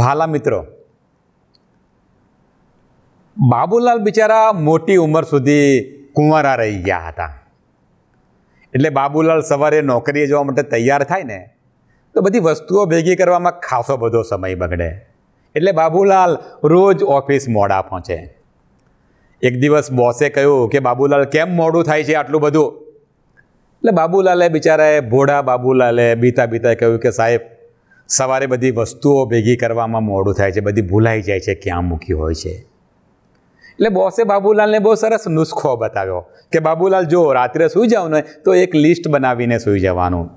વ્હાલા મિત્રો બાબુલાલ બિચારા મોટી ઉંમર સુધી કુંવારા રહી ગયા હતા એટલે બાબુલાલ સવારે નોકરીએ જવા માટે તૈયાર થાય ને તો બધી વસ્તુઓ ભેગી કરવામાં ખાસો બધો સમય બગડે એટલે બાબુલાલ રોજ ઓફિસ મોડા પહોંચે એક દિવસ બોસે કહ્યું કે બાબુલાલ કેમ મોડું થાય છે આટલું બધું એટલે બાબુલાલે બિચારાએ ભોળા બાબુલાલે બીતા બીતાએ કહ્યું કે સાહેબ સવારે બધી વસ્તુઓ ભેગી કરવામાં મોડું થાય છે બધી ભૂલાઈ જાય છે ક્યાં મૂકી હોય છે એટલે બોસે બાબુલાલને બહુ સરસ નુસખો બતાવ્યો કે બાબુલાલ જો રાત્રે સૂઈ જાઓ ને તો એક લિસ્ટ બનાવીને સૂઈ જવાનું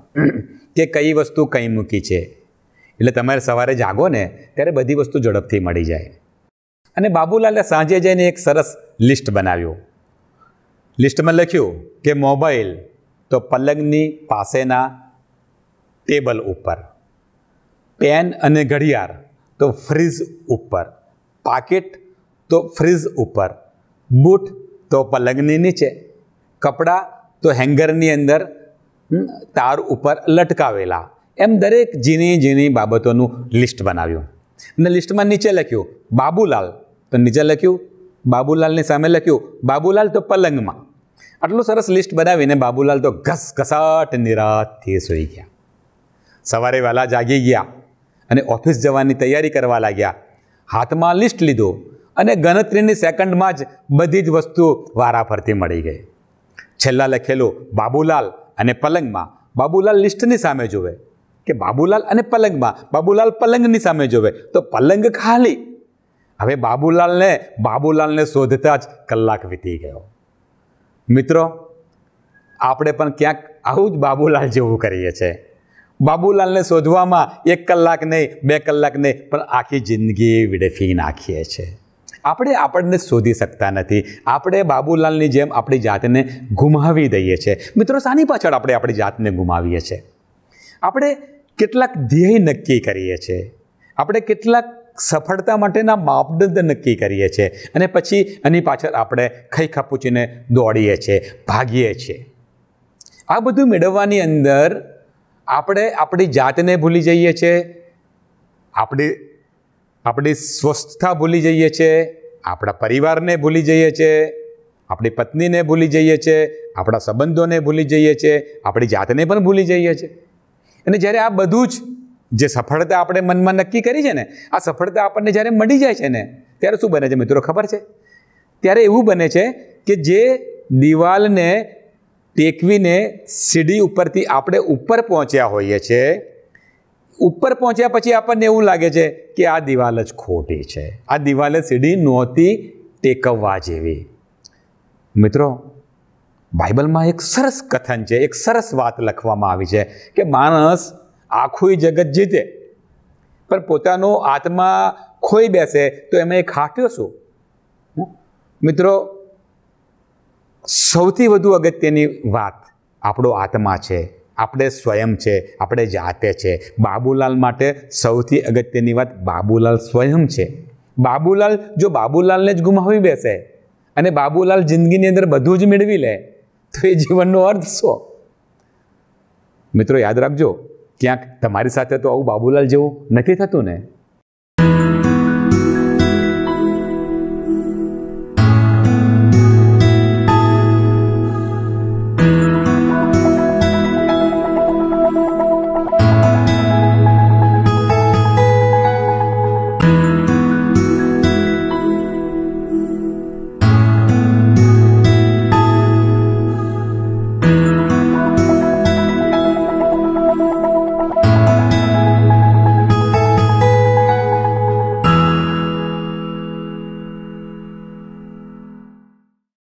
કે કઈ વસ્તુ કઈ મૂકી છે એટલે તમારે સવારે જાગો ને ત્યારે બધી વસ્તુ ઝડપથી મળી જાય અને બાબુલાલે સાંજે જઈને એક સરસ લિસ્ટ બનાવ્યું લિસ્ટમાં લખ્યું કે મોબાઈલ તો પલંગની પાસેના ટેબલ ઉપર પેન અને ઘડિયાળ તો ફ્રીજ ઉપર પાકેટ તો ફ્રીજ ઉપર બૂટ તો પલંગની નીચે કપડાં તો હેંગરની અંદર તાર ઉપર લટકાવેલા એમ દરેક જીની જીની બાબતોનું લિસ્ટ બનાવ્યું અને લિસ્ટમાં નીચે લખ્યું બાબુલાલ તો નીચે લખ્યું બાબુલાલની સામે લખ્યું બાબુલાલ તો પલંગમાં આટલું સરસ લિસ્ટ બનાવીને બાબુલાલ તો ઘસ ઘસાટ નિરાતથી સૂઈ ગયા સવારે વહેલા જાગી ગયા અને ઓફિસ જવાની તૈયારી કરવા લાગ્યા હાથમાં લિસ્ટ લીધો અને ગણતરીની સેકન્ડમાં જ બધી જ વસ્તુઓ વારાફરતી મળી ગઈ છેલ્લા લખેલું બાબુલાલ અને પલંગમાં બાબુલાલ લિસ્ટની સામે જોવે કે બાબુલાલ અને પલંગમાં બાબુલાલ પલંગની સામે જોવે તો પલંગ ખાલી હવે બાબુલાલને બાબુલાલને શોધતા જ કલાક વીતી ગયો મિત્રો આપણે પણ ક્યાંક આવું જ બાબુલાલ જેવું કરીએ છીએ બાબુલાલને શોધવામાં એક કલાક નહીં બે કલાક નહીં પણ આખી જિંદગી વેડફી નાખીએ છીએ આપણે આપણને શોધી શકતા નથી આપણે બાબુલાલની જેમ આપણી જાતને ગુમાવી દઈએ છીએ મિત્રો શાની પાછળ આપણે આપણી જાતને ગુમાવીએ છીએ આપણે કેટલાક ધ્યેય નક્કી કરીએ છીએ આપણે કેટલાક સફળતા માટેના માપદંડ નક્કી કરીએ છીએ અને પછી એની પાછળ આપણે ખઈ ખપૂચીને દોડીએ છીએ ભાગીએ છીએ આ બધું મેળવવાની અંદર આપણે આપણી જાતને ભૂલી જઈએ છીએ આપણી આપણી સ્વસ્થતા ભૂલી જઈએ છીએ આપણા પરિવારને ભૂલી જઈએ છીએ આપણી પત્નીને ભૂલી જઈએ છીએ આપણા સંબંધોને ભૂલી જઈએ છીએ આપણી જાતને પણ ભૂલી જઈએ છીએ અને જ્યારે આ બધું જ જે સફળતા આપણે મનમાં નક્કી કરી છે ને આ સફળતા આપણને જ્યારે મળી જાય છે ને ત્યારે શું બને છે મિત્રો ખબર છે ત્યારે એવું બને છે કે જે દિવાલને ટેકવીને સીડી ઉપરથી આપણે ઉપર પહોંચ્યા હોઈએ છીએ ઉપર પહોંચ્યા પછી આપણને એવું લાગે છે કે આ દિવાલ જ ખોટી છે આ દિવાલે સીડી નહોતી ટેકવવા જેવી મિત્રો બાઇબલમાં એક સરસ કથન છે એક સરસ વાત લખવામાં આવી છે કે માણસ આખું જગત જીતે પણ પોતાનો આત્મા ખોઈ બેસે તો એમાં એક હાટ્યો શું મિત્રો સૌથી વધુ અગત્યની વાત આપણો આત્મા છે આપણે સ્વયં છે આપણે જાતે છે બાબુલાલ માટે સૌથી અગત્યની વાત બાબુલાલ સ્વયં છે બાબુલાલ જો બાબુલાલને જ ગુમાવી બેસે અને બાબુલાલ જિંદગીની અંદર બધું જ મેળવી લે તો એ જીવનનો અર્થ શું મિત્રો યાદ રાખજો ક્યાંક તમારી સાથે તો આવું બાબુલાલ જેવું નથી થતું ને